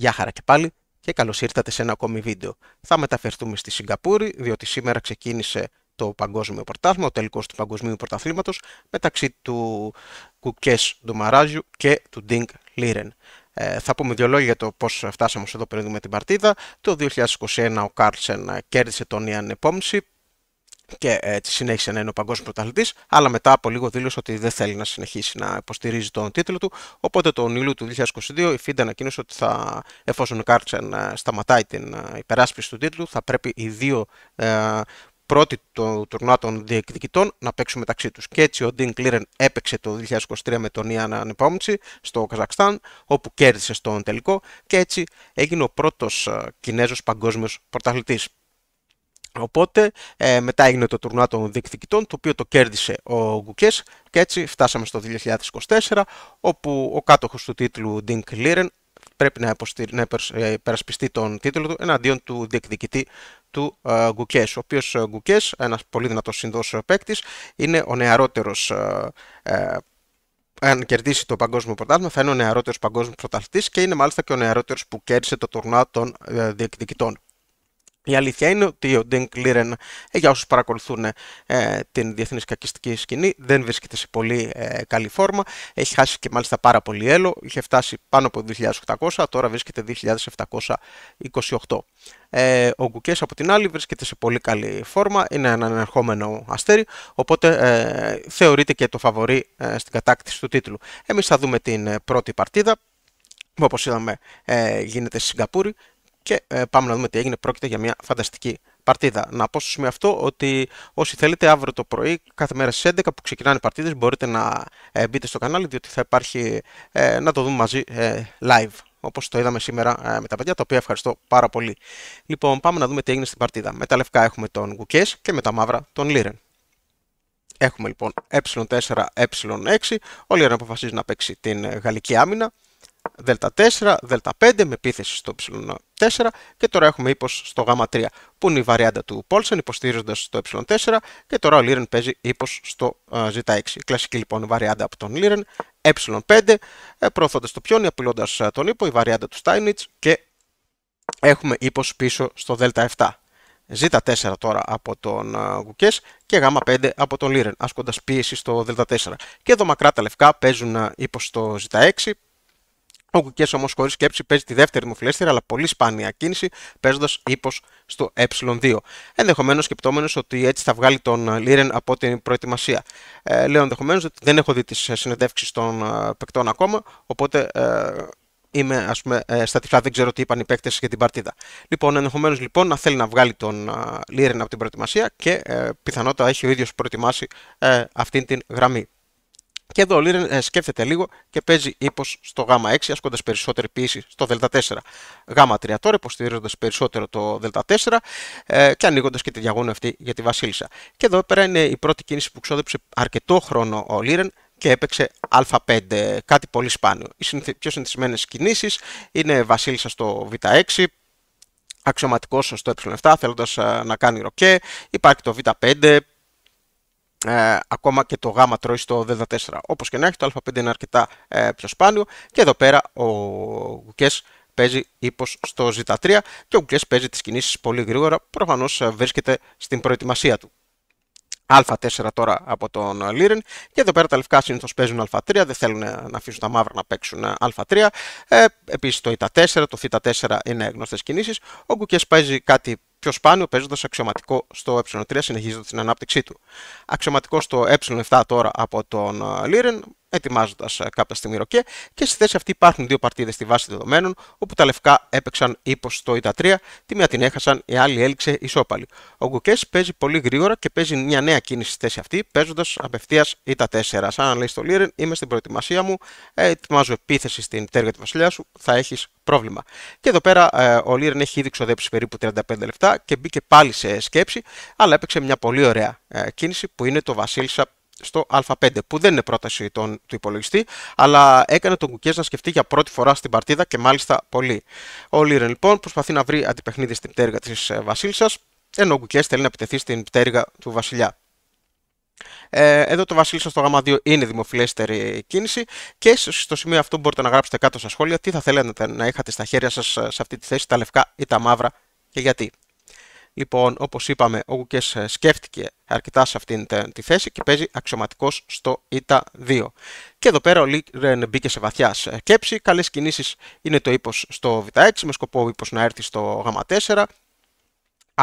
Γεια χαρά και πάλι και καλώς ήρθατε σε ένα ακόμη βίντεο. Θα μεταφερθούμε στη Σιγκαπούρη διότι σήμερα ξεκίνησε το Παγκόσμιο Πρωτάθλημα, ο τελικός του Παγκοσμίου Πρωταθλήματος μεταξύ του Κουκές Ντομαράζιου και του Ντίνγκ Λίρεν. Ε, θα πούμε δύο λόγια για το πώς φτάσαμε εδώ πριν με την παρτίδα. Το 2021 ο Κάρλσεν κέρδισε τον Ιαν και έτσι ε, συνέχισε να είναι ο παγκόσμιος πρωταθλητής, αλλά μετά από λίγο δήλωσε ότι δεν θέλει να συνεχίσει να υποστηρίζει τον τίτλο του. Οπότε τον Ιούλιο του 2022 η Φίντα ανακοίνωσε ότι θα, εφόσον ο Κάρτσεν ε, σταματάει την ε, υπεράσπιση του τίτλου, θα πρέπει οι δύο ε, πρώτοι του τουρνουά των διεκδικητών να παίξουν μεταξύ τους. Και έτσι ο Ντίν Κλίρεν έπαιξε το 2023 με τον Ιάννα Νεπόμτσι στο Καζακστάν, όπου κέρδισε στον τελικό και έτσι έγινε ο πρώτος Κινέζος παγκόσμιος πρωταθλητής. Οπότε ε, μετά έγινε το τουρνουά των διεκδικητών το οποίο το κέρδισε ο Γκουκές και έτσι φτάσαμε στο 2024 όπου ο κάτοχος του τίτλου Dink Liren πρέπει να, να ε, υπερασπιστεί τον τίτλο του εναντίον του διεκδικητή του ε, Γκουκές, ο οποίος ε, Γκουκές, ένας πολύ δυνατός συνδός ε, παίκτης, είναι ο νεαρότερος ε, αν κερδίσει το παγκόσμιο πρωτάθλημα, θα είναι ο νεαρότερος παγκόσμιος πρωταθλητής και είναι μάλιστα και ο νεαρότερος που κέρδισε το τουρνά των διεκδικητών. Η αλήθεια είναι ότι ο Ντέν Κλίρεν, ε, για όσους παρακολουθούν ε, την διεθνή κακιστική σκηνή, δεν βρίσκεται σε πολύ ε, καλή φόρμα. Έχει χάσει και μάλιστα πάρα πολύ έλο. Είχε φτάσει πάνω από 2.800, τώρα βρίσκεται 2.728. Ε, ο Γκουκές από την άλλη βρίσκεται σε πολύ καλή φόρμα, είναι ένα ενερχόμενο αστέρι, οπότε θεωρείται και το φαβορή στην κατάκτηση του τίτλου. Εμείς θα δούμε την πρώτη παρτίδα, που όπως είδαμε γίνεται στη Σιγκαπούρη και ε, πάμε να δούμε τι έγινε. Πρόκειται για μια φανταστική παρτίδα. Να πω στο σημείο αυτό ότι όσοι θέλετε, αύριο το πρωί, κάθε μέρα στις 11 που ξεκινάνε οι παρτίδες, μπορείτε να ε, μπείτε στο κανάλι, διότι θα υπάρχει ε, να το δούμε μαζί ε, live. Όπως το είδαμε σήμερα με τα παιδιά, τα οποία ευχαριστώ πάρα πολύ. Λοιπόν, πάμε να δούμε τι έγινε στην παρτίδα. Με τα λευκά έχουμε τον Γκουκέ και με τα μαύρα τον Λίρεν. Έχουμε λοιπόν ε4, ε6. Ο Λίρεν αποφασίζει να παίξει την γαλλική άμυνα. Δ4, Δ5 με επίθεση στο ε4 και τώρα έχουμε ύπο στο Γ3 που είναι η βαριάντα του Πόλσεν υποστήριζοντα το ε4 και τώρα ο Λίρεν παίζει ύπο στο ε, ζ 6 κλασική λοιπόν βαριάντα από τον Λίρεν ε5 ε, προωθώντας το πιόνι, απειλώντας ε, τον ύπο, η βαριάντα του Στάινιτ και έχουμε ύπο πίσω στο Δ7. Ζ4 τώρα από τον Γκουκέ και Γ5 από τον Λίρεν, ασκώντας πίεση στο Δ4. Και εδώ μακρά τα λευκά παίζουν ύπο στο ζ 6 ο Κουκέ όμως χωρίς σκέψη παίζει τη δεύτερη μου φιλέστερα, αλλά πολύ σπάνια κίνηση, παίζοντας ύπο στο ε2. Ενδεχομένως σκεπτόμενος ότι έτσι θα βγάλει τον ε, Λίρεν από την προετοιμασία. Ε, λέω ενδεχομένως ότι δεν έχω δει τις ε, συνεντεύξεις των ε, παικτών ακόμα, οπότε ε, είμαι ας πούμε, στα τυφλά, δεν ξέρω τι είπαν οι παίκτες για την παρτίδα. Λοιπόν, ενδεχομένως λοιπόν να θέλει να βγάλει τον Λίρεν από την προετοιμασία και ε, πιθανότατα έχει ο ίδιος προετοιμάσει ε, την γραμμή. Και εδώ ο Λίρεν ε, σκέφτεται λίγο και παίζει ύπο στο Γ6, ασκώντας περισσότερη πίεση στο Δ4. Γ3 τώρα, υποστηρίζοντας περισσότερο το Δ4 ε, και ανοίγοντας και τη διαγώνια αυτή για τη Βασίλισσα. Και εδώ πέρα είναι η πρώτη κίνηση που ξόδεψε αρκετό χρόνο ο Λίρεν και έπαιξε Α5, κάτι πολύ σπάνιο. Οι πιο συνηθισμένες κινήσεις είναι Βασίλισσα στο Β6, αξιωματικός στο Ε7, θέλοντας ε, να κάνει ροκέ. Υπάρχει το Β5, ε, ακόμα και το γάμα τρώει στο δ 4 Όπως και να έχει, το α5 είναι αρκετά ε, πιο σπάνιο και εδώ πέρα ο Γκουκές παίζει ύπο στο Z3 και ο Γκουκές παίζει τις κινήσεις πολύ γρήγορα, προφανώς ε, βρίσκεται στην προετοιμασία του. Α4 τώρα από τον Λίρεν και εδώ πέρα τα λευκά συνήθως παίζουν Α3, δεν θέλουν ε, να αφήσουν τα μαύρα να παίξουν Α3. Ε, ε Επίσης το Ι4, το Θ4 είναι γνωστές κινήσεις. Ο Γκουκές παίζει κάτι πιο σπάνιο παίζοντας αξιωματικό στο ε3 συνεχίζοντας την ανάπτυξή του. Αξιωματικό στο ε7 τώρα από τον ε, Λίρεν, ετοιμάζοντας ε, κάποια στιγμή ροκέ, και στη θέση αυτή υπάρχουν δύο παρτίδες στη βάση δεδομένων, όπου τα λευκά έπαιξαν ύπο στο ΙΤΑ3, τη μία την έχασαν, η άλλη έληξε ισόπαλη. Ο Γκουκές παίζει πολύ γρήγορα και παίζει μια την εχασαν η αλλη ελξε ισοπαλη ο γκουκε κίνηση στη θέση αυτή, παίζοντας απευθείας ΙΤΑ4. Σαν να λέει στο Λίρεν, είμαι στην προετοιμασία μου, ε, ετοιμάζω επίθεση στην τέργα της βασιλιάς σου, θα έχεις πρόβλημα. Και εδώ πέρα ε, ο Λίρεν έχει ήδη ξοδέψει περίπου 35 λεπτά και μπήκε πάλι σε σκέψη, αλλά έπαιξε μια πολύ ωραία ε, κίνηση που είναι το Βασίλισσα στο Α5, που δεν είναι πρόταση τον του υπολογιστή, αλλά έκανε τον Κουκέ να σκεφτεί για πρώτη φορά στην παρτίδα και μάλιστα πολύ. Ο Λίρεν λοιπόν προσπαθεί να βρει αντιπαιχνίδι στην πτέρυγα της ε, Βασίλισσας, ενώ ο Κουκέ θέλει να επιτεθεί στην πτέρυγα του Βασιλιά. Ε, εδώ το Βασίλισσα στο γάμα 2 είναι δημοφιλέστερη κίνηση και στο σημείο αυτό μπορείτε να γράψετε κάτω στα σχόλια τι θα θέλετε να είχατε στα χέρια σας ε, σε αυτή τη θέση, τα λευκά ή τα μαύρα και γιατί. Λοιπόν, όπως είπαμε, ο Γκουκές ε, σκέφτηκε αρκετά σε αυτήν τη θέση και παίζει αξιωματικός στο ΙΤΑ 2. Και εδώ πέρα ο Λίρεν μπήκε σε βαθιά σκέψη. Καλές κινήσεις είναι το ύπος στο Β6 με σκοπό ο ύπος να έρθει στο Γ4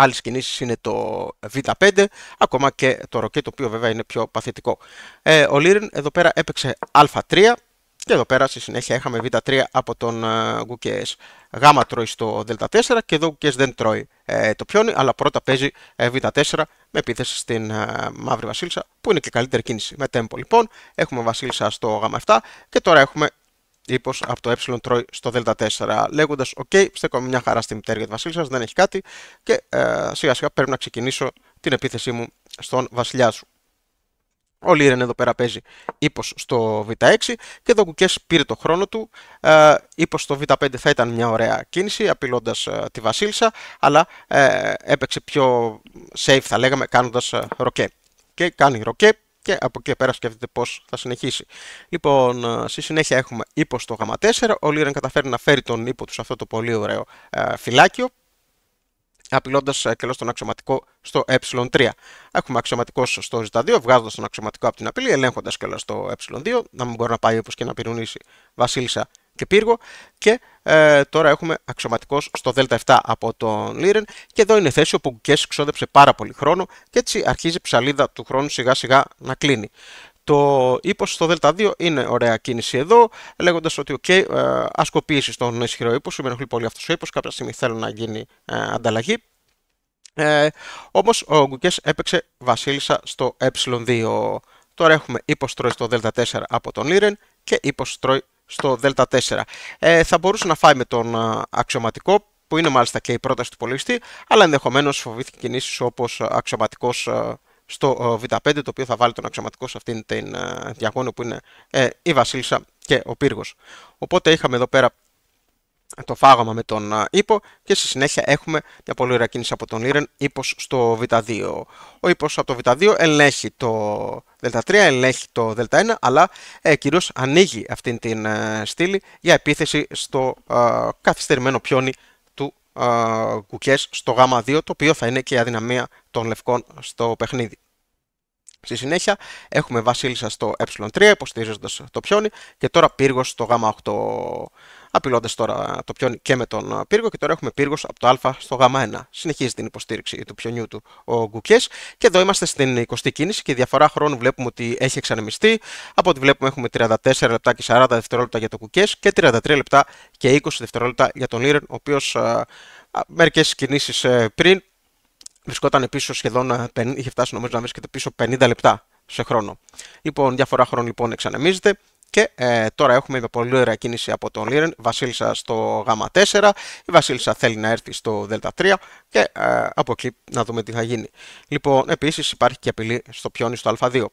άλλες κινήσεις είναι το Β5, ακόμα και το ροκέ το οποίο βέβαια είναι πιο παθητικό. Ε, ο Λίριν εδώ πέρα έπαιξε Α3 και εδώ πέρα στη συνέχεια είχαμε Β3 από τον ε, Γκουκέες. Γάμα τρώει στο Δ4 και εδώ ο Γκουκέες δεν τρώει ε, το πιόνι, αλλά πρώτα παίζει ε, Β4 με επίθεση στην ε, Μαύρη Βασίλισσα, που είναι και καλύτερη κίνηση. Με τέμπο λοιπόν, έχουμε Βασίλισσα στο Γ7 και τώρα έχουμε ύπο από το ε τρώει στο Δ4. Λέγοντα, OK, στέκομαι μια χαρά στην μητέρια τη Βασίλισσα, δεν έχει κάτι και ε, σιγά σιγά πρέπει να ξεκινήσω την επίθεσή μου στον βασιλιά σου. Ο Λίρεν εδώ πέρα παίζει ύπος στο β6 και εδώ ο Κουκέ πήρε το χρόνο του. Ε, στο β5 θα ήταν μια ωραία κίνηση, απειλώντας ε, τη Βασίλισσα, αλλά ε, έπαιξε πιο safe, θα λέγαμε, κάνοντας ροκέ. Και κάνει ροκέ, και από εκεί πέρα σκέφτεται πώς θα συνεχίσει. Λοιπόν, ε, στη συνέχεια έχουμε ύπο στο Γ4. Ο Λίραν καταφέρει να φέρει τον ύπο του σε αυτό το πολύ ωραίο ε, φυλάκιο απειλώντας ε, κελώ τον αξιωματικό στο ε3. Έχουμε αξιωματικό στο ζ2, βγάζοντας τον αξιωματικό από την απειλή, ελέγχοντας κελώ στο ε2, να μην μπορεί να πάει όπως και να πυρουνήσει Βασίλισσα και πύργο και ε, τώρα έχουμε αξιωματικός στο Δ7 από τον Λίρεν και εδώ είναι θέση όπου ο Γκές ξόδεψε πάρα πολύ χρόνο και έτσι αρχίζει η ψαλίδα του χρόνου σιγά σιγά να κλείνει. Το ύπο στο Δ2 είναι ωραία κίνηση εδώ, λέγοντας ότι οκ, okay, ε, ασκοποίηση στον ισχυρό ύπο, με ενοχλεί πολύ αυτός ο ύπο. Κάποια στιγμή θέλω να γίνει ε, ανταλλαγή. Ε, Όμως ο Γκουκέ έπαιξε βασίλισσα στο ε2. Τώρα έχουμε ύπο τρώει στο Δ4 από τον Λίρεν και ύπο τρώει στο Δέλτα 4 Ε, θα μπορούσε να φάει με τον ε, αξιωματικό, που είναι μάλιστα και η πρόταση του πολίτη, αλλά ενδεχομένως φοβήθηκε κινήσεις όπως ε, αξιωματικός ε, στο Β5, το οποίο θα βάλει τον αξιωματικό σε αυτήν την διαγώνιο που είναι η Βασίλισσα και ο Πύργος. Οπότε είχαμε εδώ πέρα το φάγωμα με τον ύπο και στη συνέχεια έχουμε μια πολύ ωραία κίνηση από τον Ήρεν ύπος στο Β2. Ο ύπος από το Β2 ελέγχει το Δ3, ελέγχει το Δ1 αλλά ε, κυρίως ανοίγει αυτήν την ε, στήλη για επίθεση στο ε, καθυστερημένο πιόνι του ε, στο Γ2 το οποίο θα είναι και η αδυναμία των λευκών στο παιχνίδι. Στη συνέχεια έχουμε Βασίλισσα στο ε3 υποστηρίζοντας το πιόνι και τώρα πύργος στο Γ8 απειλώντας τώρα το πιόνι και με τον πύργο. Και τώρα έχουμε πύργος από το Α στο Γ1. Συνεχίζει την υποστήριξη του πιονιού του ο Γκουκέ. Και εδώ είμαστε στην 20η κίνηση και η διαφορά χρόνου βλέπουμε ότι έχει εξανεμιστεί. Από ό,τι βλέπουμε έχουμε 34 λεπτά και 40 δευτερόλεπτα για το Γκουκέ και 33 λεπτά και 20 δευτερόλεπτα για τον Λίρεν, ο οποίος μερικές κινήσεις ε, πριν βρισκόταν πίσω σχεδόν, ε, είχε φτάσει νομίζω να βρίσκεται πίσω 50 λεπτά σε χρόνο. Λοιπόν, διαφορά χρόνου λοιπόν εξανεμίζεται. Και ε, τώρα έχουμε είπε, πολύ ωραία κίνηση από τον Λίρεν. Βασίλισσα στο Γ4. Η Βασίλισσα θέλει να έρθει στο Δ3. Και ε, από εκεί να δούμε τι θα γίνει. Λοιπόν, επίσης υπάρχει και απειλή στο πιόνι στο Α2.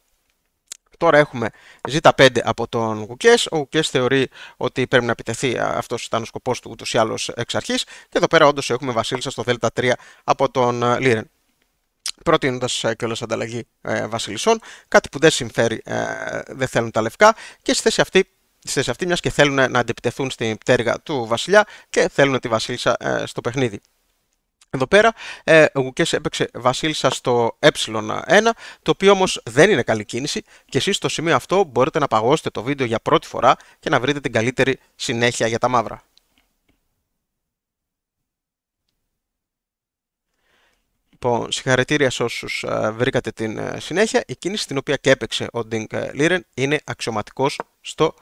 Τώρα έχουμε Z5 από τον Γουκές. Ο Γουκές θεωρεί ότι πρέπει να επιτεθεί. Ε, Αυτός ήταν ο σκοπός του ούτως ή άλλως εξ αρχής. Και εδώ πέρα, όντως, έχουμε Βασίλισσα στο Δ3 από τον Λίρεν προτείνοντας ε, κιόλας ανταλλαγή ε, βασιλισσών. Κάτι που δεν συμφέρει, ε, δεν θέλουν τα λευκά. Και στη θέση αυτή, στη θέση αυτή μιας και θέλουν να αντιπτεθούν στην πτέρυγα του βασιλιά και θέλουν τη βασίλισσα ε, στο παιχνίδι. Εδώ πέρα ε, ο Γουκές έπαιξε βασίλισσα στο ε1, το οποίο όμως δεν είναι καλή κίνηση και εσείς στο σημείο αυτό μπορείτε να παγώσετε το βίντεο για πρώτη φορά και να βρείτε την καλύτερη συνέχεια για τα μαύρα. Λοιπόν, συγχαρητήρια σε όσους ε, βρήκατε την ε, συνέχεια. Η κίνηση στην οποία και έπαιξε ο Ντίνκ ε, Λίρεν είναι αξιωματικός στο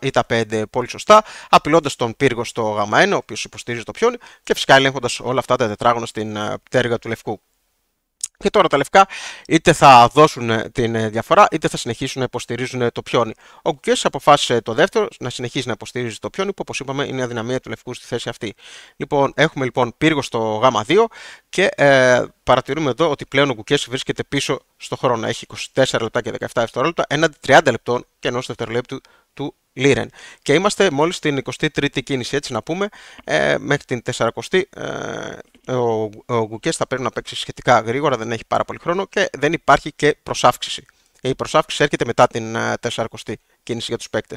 ΙΤΑ 5 πολύ σωστά, απειλώντας τον πύργο στο Γ1, ο οποίος υποστηρίζει το πιόνι, και φυσικά ελέγχοντας όλα αυτά τα τετράγωνα στην πτέρυγα του Λευκού. Και τώρα τα λευκά είτε θα δώσουν ε, την ε, διαφορά είτε θα συνεχίσουν να υποστηρίζουν ε, το πιόνι. Ο Κουκέ αποφάσισε το δεύτερο να συνεχίσει να υποστηρίζει το πιόνι που όπως είπαμε είναι η αδυναμία του λευκού στη θέση αυτή. Λοιπόν, έχουμε λοιπόν πύργο στο Γ2 και παρατηρούμε εδώ ότι πλέον ο Κουκέ βρίσκεται πίσω στο χρόνο. Έχει 24 λεπτά και 17 δευτερόλεπτα έναντι 30 λεπτών και ενός δευτερολέπτου του Λίρεν. Και είμαστε μόλις στην 23η κίνηση, έτσι να πούμε, μέχρι την 40η ε, ο, ο θα πρέπει να παίξει σχετικά γρήγορα, δεν έχει πάρα πολύ χρόνο και δεν υπάρχει και προσάυξηση. Η προσάυξηση έρχεται μετά την 40η ε, κίνηση για τους παίκτες.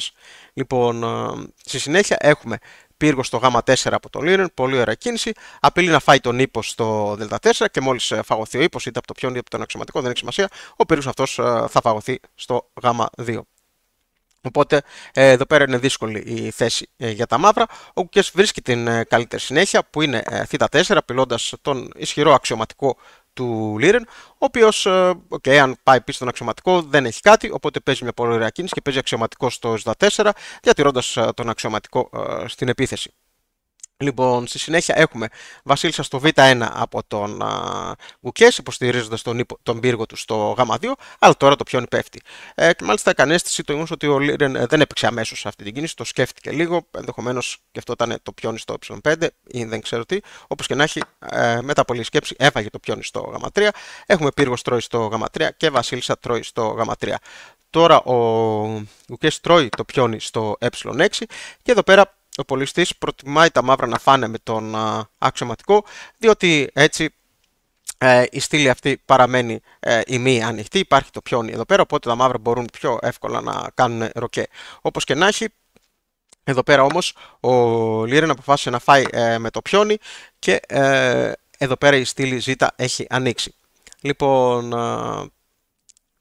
Λοιπόν, ε, στη συνέχεια έχουμε πύργο στο Γ4 από το Λίρεν, πολύ ωραία κίνηση. Απειλεί να φάει τον ύπο στο Δ4 και μόλις ε, φαγωθεί ο ύπος, είτε από το πιόν είτε από τον αξιωματικό, δεν έχει σημασία, ο πύργος αυτός θα φαγωθεί στο Γ2. Οπότε ε, εδώ πέρα είναι δύσκολη η θέση ε, για τα μαύρα. Ο Κουκές βρίσκει την ε, καλύτερη συνέχεια που είναι θ4 πιλώντας τον ισχυρό αξιωματικό του Λίρεν, ο οποίος, okay, αν πάει πίσω στον αξιωματικό, δεν έχει κάτι, οπότε παίζει μια πολύ ωραία κίνηση και παίζει αξιωματικό στο θ4, διατηρώντα τον αξιωματικό στην επίθεση. Λοιπόν, στη συνέχεια έχουμε Βασίλισσα στο Β1 από τον Γουκέ, υποστηρίζοντας τον, τον πύργο του στο Γ2, αλλά τώρα το πιόνι πέφτει. Ε, και μάλιστα κανένα αίσθηση το ότι ο Λίρεν ε, δεν έπαιξε αμέσως αυτή την κίνηση, το σκέφτηκε λίγο, ενδεχομένως αυτό ήταν το πιόνι στο ε5 ή δεν ξέρω τι. Όπως και να έχει, ε, μετά από λίγη σκέψη έφαγε το πιόνι στο Γ3. Έχουμε πύργο τρώει στο Γ3 και Βασίλισσα τρώει στο Γ3. Τώρα ο Γουκέ τρώει το πιόνι στο ε6 και εδώ πέρα ο πολιστής προτιμάει τα μαύρα να φάνε με τον αξιωματικό, διότι έτσι ε, η στήλη αυτή παραμένει ε, η ανοιχτή, υπάρχει το πιόνι εδώ πέρα, οπότε τα μαύρα μπορούν πιο εύκολα να κάνουν ροκέ. Όπως και να έχει, εδώ πέρα όμως ο Λίρεν αποφάσισε να φάει ε, με το πιόνι και ε, εδώ πέρα η στήλη Z έχει ανοίξει. Λοιπόν,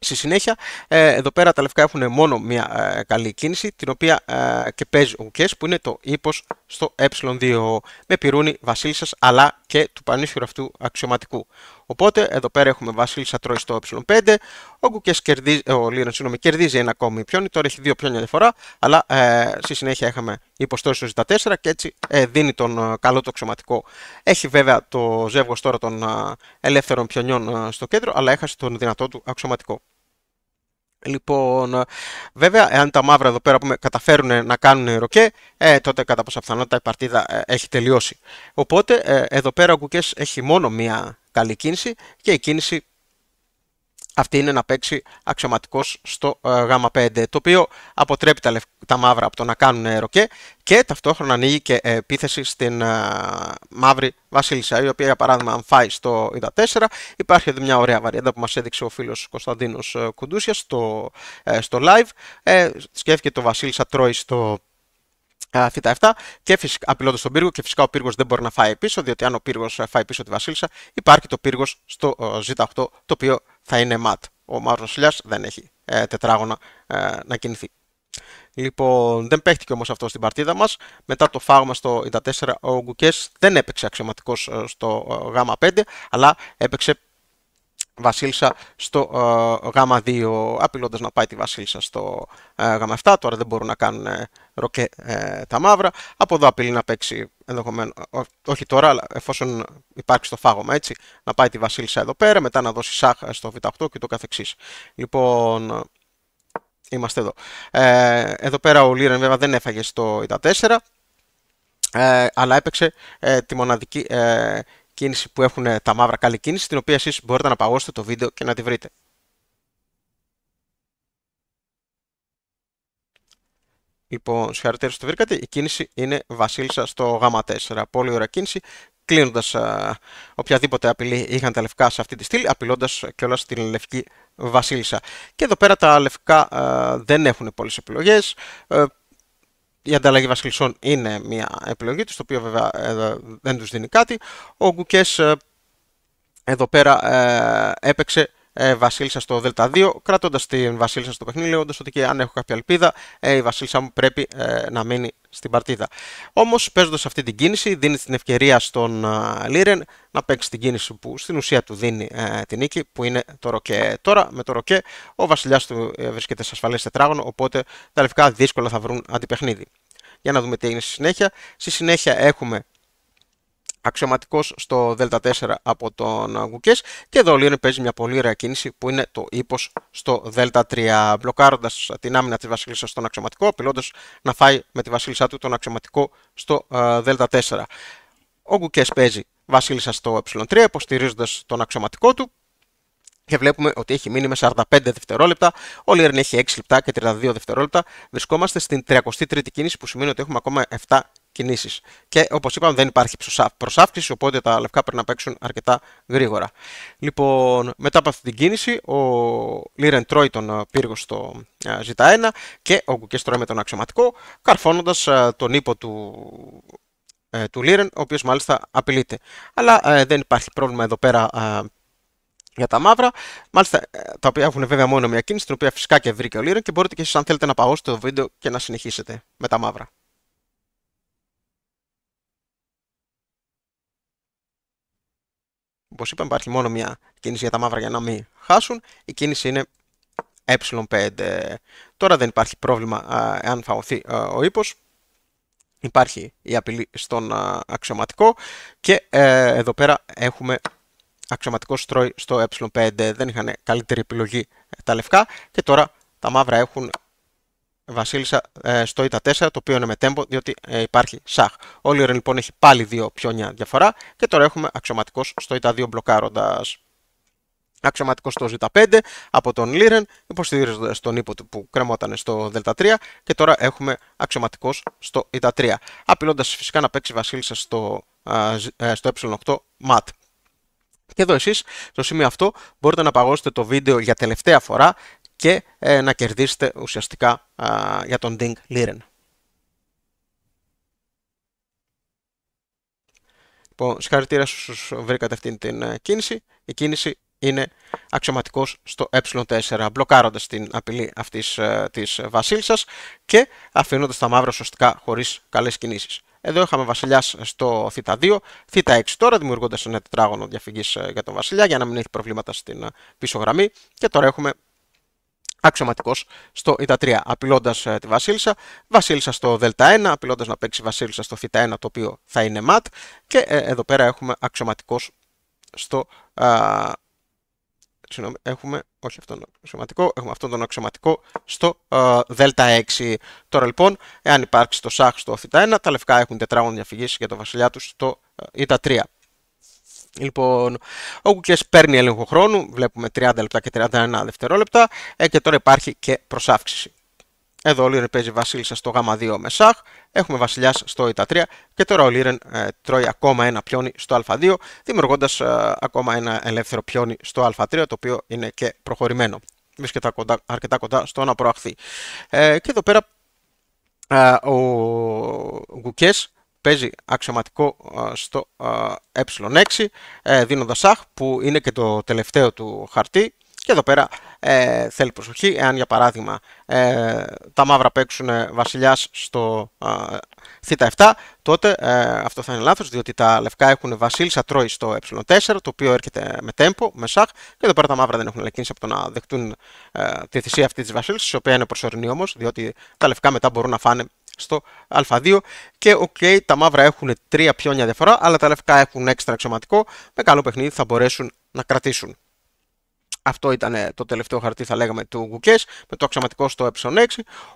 Στη συνέχεια, ε, εδώ πέρα τα λευκά έχουν μόνο μια ε, καλή κίνηση, την οποία ε, και παίζει ο Κες, που είναι το ύπος στο ε2, με πυρούνι βασίλισσας, αλλά και του πανίσχυρου αυτού αξιωματικού. Οπότε, εδώ πέρα έχουμε βασίλισσα τρώει στο ε5, ο Γκουκές κερδίζει, ο Λίρον, κερδίζει ένα ακόμη πιόνι, τώρα έχει δύο πιόνια διαφορά, αλλά ε, στη συνέχεια είχαμε υποστόριση στο 4 και έτσι δίνει τον καλό το αξιωματικό. Έχει βέβαια το ζεύγος τώρα των ελεύθερων πιονιών στο κέντρο, αλλά έχασε τον δυνατό του αξιωματικό. Λοιπόν, βέβαια, εάν τα μαύρα εδώ πέρα πούμε, καταφέρουν ε, να κάνουν ροκέ, ε, τότε κατά ποσά πιθανότητα η παρτίδα ε, έχει τελειώσει. Οπότε, εδώ πέρα ο Κουκές έχει μόνο μία καλή κίνηση και η κίνηση αυτή είναι να παίξει αξιωματικός στο ε, Γ5, το οποίο αποτρέπει τα, τα μαύρα από το να κάνουν ροκέ και ταυτόχρονα ανοίγει και επίθεση στην ε, μαύρη βασίλισσα, η οποία για παράδειγμα αν φάει στο Ι4, υπάρχει εδώ μια ωραία βαριέντα που μας έδειξε ο φίλος Κωνσταντίνος ε, Κουντούσιας στο, στο live, ε, σκέφτηκε το βασίλισσα τρώει στο Θ7 και φυσικά απειλώντας τον πύργο και φυσικά ο πύργος δεν μπορεί να φάει πίσω, διότι αν ο πύργος φάει πίσω τη Βασίλισσα, υπάρχει το πύργος στο Z8, το οποίο θα είναι ματ. Ο Μαύρο Νοσηλιάς δεν έχει ε, τετράγωνα ε, να κινηθεί. Λοιπόν, δεν παίχτηκε όμως αυτό στην παρτίδα μας. Μετά το φάγμα στο 4 ο Γκουκές δεν έπαιξε αξιωματικός ε, στο Γ5, αλλά έπαιξε Βασίλισσα στο ε, Γ2, απειλώντας να πάει τη Βασίλισσα στο ε, Γ7. Τώρα δεν μπορούν να κάνουν ε, ροκέ τα μαύρα. Από εδώ απειλεί να παίξει ενδεχομένω, όχι τώρα, αλλά εφόσον υπάρχει στο φάγωμα έτσι, να πάει τη Βασίλισσα εδώ πέρα, μετά να δώσει σάχ στο Β8 και το καθεξής. Λοιπόν, είμαστε εδώ. εδώ πέρα ο Λίρεν βέβαια δεν έφαγε στο Ι4. Ε, αλλά έπαιξε τη μοναδική ε, κίνηση που έχουν τα μαύρα καλή κίνηση, την οποία εσείς μπορείτε να παγώσετε το βίντεο και να τη βρείτε. Λοιπόν, συγχαρητήρια στο βρήκατε. Η κίνηση είναι βασίλισσα στο Γ4. Πολύ ωραία κίνηση. Κλείνοντας οποιαδήποτε απειλή είχαν τα λευκά σε αυτή τη στήλη, απειλώντας ε, κιόλας την λευκή βασίλισσα. Και εδώ πέρα τα λευκά δεν έχουν πολλές επιλογές. Ε, η ανταλλαγή βασιλισσών είναι μια επιλογή του, το οποίο βέβαια ε, δεν τους δίνει κάτι. Ο Γκουκές ε, εδώ πέρα ε, έπαιξε ε, Βασίλισσα στο Δελτα 2 κρατώντας την Βασίλισσα στο παιχνίδι, λέγοντας ότι και αν έχω κάποια ελπίδα, ε, η Βασίλισσα μου πρέπει ε, να μείνει στην παρτίδα. Όμως, παίζοντας αυτή την κίνηση, δίνει την ευκαιρία στον Λίρεν να παίξει την κίνηση που στην ουσία του δίνει την νίκη, που είναι το ροκέ. Τώρα, με το ροκέ, ο βασιλιάς του βρίσκεται σε ασφαλές τετράγωνο, οπότε τα λευκά δύσκολα θα βρουν αντιπαιχνίδι. Για να δούμε τι έγινε στη συνέχεια. Στη συνέχεια έχουμε αξιωματικός στο Δ4 από τον Γκουκέ. Και εδώ ο Λίον παίζει μια πολύ ωραία κίνηση που είναι το ύπο στο Δ3, μπλοκάροντας την άμυνα της Βασίλισσας στον αξιωματικό, απειλώντας να φάει με τη Βασίλισσά του τον αξιωματικό στο ε, Δ4. Ο Γκουκέ παίζει Βασίλισσα στο ε3, υποστηρίζοντας τον αξιωματικό του. Και βλέπουμε ότι έχει μείνει με 45 δευτερόλεπτα. Ο Λίρεν έχει 6 λεπτά και 32 δευτερόλεπτα. Βρισκόμαστε στην 33η κίνηση που σημαίνει ότι έχουμε ακόμα 7 κινήσεις. Και όπως είπαμε δεν υπάρχει προσάυξηση, οπότε τα λευκά πρέπει να παίξουν αρκετά γρήγορα. Λοιπόν, μετά από αυτή την κίνηση, ο Λίρεν τρώει τον ε, πύργο στο Z1 ε, και ο Κουκές τρώει με τον αξιωματικό, καρφώνοντας ε, τον ύπο του του Λίρεν, ο οποίος μάλιστα απειλείται. Αλλά δεν υπάρχει πρόβλημα εδώ πέρα για τα μαύρα, μάλιστα τα οποία έχουν βέβαια μόνο μια κίνηση, την οποία φυσικά και βρήκε ο Λίρεν και μπορείτε και εσείς αν θέλετε να παγώσετε το βίντεο και να συνεχίσετε με τα μαύρα. Όπως είπαμε, υπάρχει μόνο μια κίνηση για τα μαύρα για να μην χάσουν. Η κίνηση είναι ε5. Τώρα δεν υπάρχει πρόβλημα εάν φαωθεί ο ύπος. Υπάρχει η απειλή στον αξιωματικό και ε, εδώ πέρα έχουμε αξιωματικό στρώι στο ε5. Δεν είχαν καλύτερη επιλογή ε, τα λευκά και τώρα τα μαύρα έχουν Βασίλισσα ε, στο ΙΤΑ 4, το οποίο είναι με τέμπο, διότι ε, υπάρχει ΣΑΧ. Ο Λίρεν λοιπόν έχει πάλι δύο πιόνια διαφορά και τώρα έχουμε αξιωματικός στο ΙΤΑ 2 μπλοκάροντας. Αξιωματικός στο Z5 από τον Λίρεν, υποστηρίζοντας τον ύπο του που κρεμόταν στο Δ3 και τώρα έχουμε αξιωματικός στο ΙΤΑ3. Απειλώντας φυσικά να παίξει Βασίλισσα στο, ε, στο ε8 ΜΑΤ. Και εδώ εσείς, στο σημείο αυτό, μπορείτε να παγώσετε το βίντεο για τελευταία φορά και ε, να κερδίσετε ουσιαστικά για τον Ding Liren. Λοιπόν, συγχαρητήρια στους βρήκατε αυτήν την ε, κίνηση. Η κίνηση είναι αξιωματικός στο ε4, μπλοκάροντας την απειλή αυτής ε, της βασίλισσας και αφήνοντας τα μαύρα σωστικά χωρίς καλές κινήσεις. Εδώ είχαμε βασιλιάς στο Θ2, Θ6 τώρα, τωρα δημιουργωντας ένα τετράγωνο διαφυγής ε, για τον βασιλιά, για να μην έχει προβλήματα στην πίσω γραμμή. Και τώρα έχουμε αξιωματικός στο ΙΤΑ 3 απειλώντας ε, τη Βασίλισσα. Βασίλισσα στο Δ1, απειλώντας να παίξει Βασίλισσα στο Θ1, το οποίο θα είναι ματ. Και ε, εδώ πέρα έχουμε αξιωματικός στο. Α, συγγνώμη, έχουμε. Όχι αυτόν τον αξιωματικό, έχουμε αυτόν τον αξιωματικό στο ΔΕΛΤΑ Δ6. Τώρα λοιπόν, εάν υπάρξει το ΣΑΧ στο ΘΙΤΑ 1 τα λευκά έχουν τετράγωνο διαφυγή για το βασιλιά τους στο ΙΤΑ 3 Λοιπόν, ο Κουκέ παίρνει έλεγχο χρόνου, βλέπουμε 30 λεπτά και 31 δευτερόλεπτα, ε, και τώρα υπάρχει και προσάυξηση. Εδώ ο Λίρεν παίζει Βασίλισσα στο Γ2 με Σαχ, έχουμε Βασιλιάς στο Ι3 και τώρα ο Λίρεν ε, τρώει ακόμα ένα πιόνι στο Α2, δημιουργώντας ε, ακόμα ένα ελεύθερο πιόνι στο Α3, το οποίο είναι και προχωρημένο. Βρίσκεται κοντά, αρκετά κοντά στο να προαχθεί. Ε, και εδώ πέρα ε, ο Γκουκές παίζει αξιωματικό στο ε6 ε, δίνοντας αχ που είναι και το τελευταίο του χαρτί και εδώ πέρα ε, θέλει προσοχή εάν για παράδειγμα ε, τα μαύρα παίξουν ε, βασιλιάς στο ε, θ7 τότε αυτό θα σαχ, τα λευκά έχουν βασίλισσα τρώει στο ε4 το οποίο έρχεται με τέμπο, με σαχ και εδώ πέρα τα μαύρα δεν έχουν λεκίνηση από το να δεχτούν ε, τη θυσία αυτή της βασίλισσας η οποία είναι προσωρινή όμως διότι τα λευκά μετά μπορούν να φάνε στο Α2 και οκ, τα μαύρα έχουν τρία πιόνια διαφορά, αλλά τα λευκά έχουν έξτρα αξιωματικό. Με καλό παιχνίδι θα μπορέσουν να κρατήσουν. Αυτό ήταν ε, το τελευταίο χαρτί, θα λέγαμε, του Γκουκέ με το αξιωματικό στο ε6.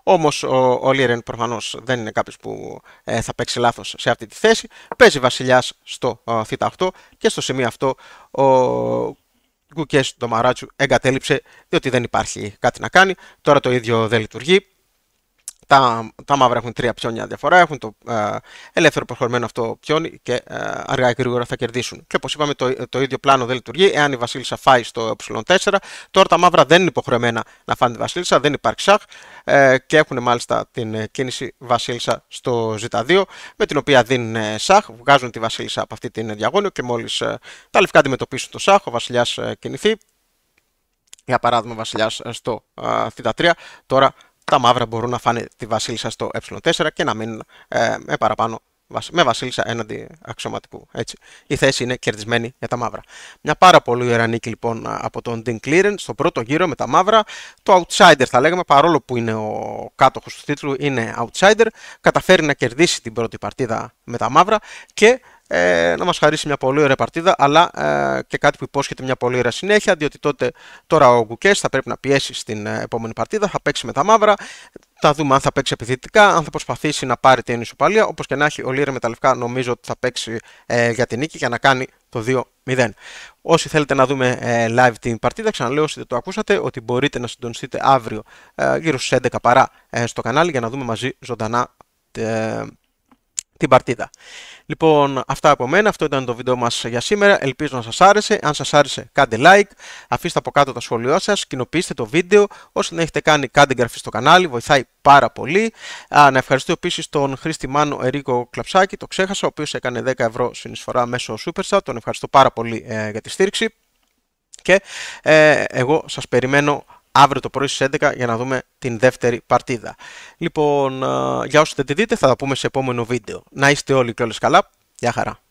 Όμως ο, ο Λίρεν προφανώς δεν είναι κάποιος που ε, θα παίξει λάθος σε αυτή τη θέση. Παίζει βασιλιάς στο ε, θ8 και στο σημείο αυτό ο Γκουκέ το Μαράτσου εγκατέλειψε διότι δεν υπάρχει κάτι να κάνει. Τώρα το ίδιο δεν λειτουργεί τα, τα μαύρα έχουν τρία πιόνια διαφορά, έχουν το ε, ελεύθερο προχωρημένο αυτό πιόνι και ε, αργά και γρήγορα θα κερδίσουν. Και όπως είπαμε, το, το ίδιο πλάνο δεν λειτουργεί. Εάν η Βασίλισσα φάει στο ε4, τώρα τα μαύρα δεν είναι υποχρεωμένα να φάνε τη Βασίλισσα, δεν υπάρχει σαχ ε, και έχουν μάλιστα την ε, κίνηση Βασίλισσα στο ζ 2 με την οποία δίνουν σαχ, βγάζουν τη Βασίλισσα από αυτή την διαγώνιο και μόλις ε, τα λευκά αντιμετωπίσουν το σαχ, ο Βασιλιάς κινηθεί. Για παράδειγμα, Βασιλιά στο θ3, τώρα τα μαύρα μπορούν να φάνε τη βασίλισσα στο ε4 και να μείνουν ε, με παραπάνω με βασίλισσα έναντι αξιωματικού. Έτσι. Η θέση είναι κερδισμένη για τα μαύρα. Μια πάρα πολύ ωραία νίκη λοιπόν από τον Dean Clearen στο πρώτο γύρο με τα μαύρα. Το outsider θα λέγαμε, παρόλο που είναι ο κάτοχος του τίτλου, είναι outsider. Καταφέρει να κερδίσει την πρώτη παρτίδα με τα μαύρα και ε, να μας χαρίσει μια πολύ ωραία παρτίδα αλλά ε, και κάτι που υπόσχεται μια πολύ ωραία συνέχεια διότι τότε τώρα ο Γκουκές θα πρέπει να πιέσει στην ε, επόμενη παρτίδα θα παίξει με τα μαύρα θα δούμε αν θα παίξει επιθετικά, αν θα προσπαθήσει να πάρει την ισοπαλία. Όπως και να έχει, ο Λίρε με τα λευκά νομίζω ότι θα παίξει ε, για την νίκη για να κάνει το 2-0. Όσοι θέλετε να δούμε ε, live την παρτίδα, ξαναλέω όσοι δεν το ακούσατε ότι μπορείτε να συντονιστείτε αύριο γύρω στις 11 παρά στο κανάλι για να δούμε μαζί ζωντανά την παρτίδα. Λοιπόν, αυτά από μένα. Αυτό ήταν το βίντεο μας για σήμερα. Ελπίζω να σας άρεσε. Αν σας άρεσε, κάντε like, αφήστε από κάτω τα σχόλιά σας, κοινοποιήστε το βίντεο. Όσοι δεν έχετε κάνει, κάντε εγγραφή στο κανάλι, βοηθάει πάρα πολύ. Α, να ευχαριστώ επίσης τον Χρήστη Μάνο Ερίκο Κλαψάκη, το ξέχασα, ο οποίος έκανε 10 ευρώ συνεισφορά μέσω Superstar. Τον ευχαριστώ πάρα πολύ ε, για τη στήριξη. Και ε, εγώ σας περιμένω αύριο το πρωί στις 11 για να δούμε την δεύτερη παρτίδα. Λοιπόν, ε, για όσους δεν τη δείτε θα τα πούμε σε επόμενο βίντεο. Να είστε όλοι και όλες καλά. Γεια χαρά.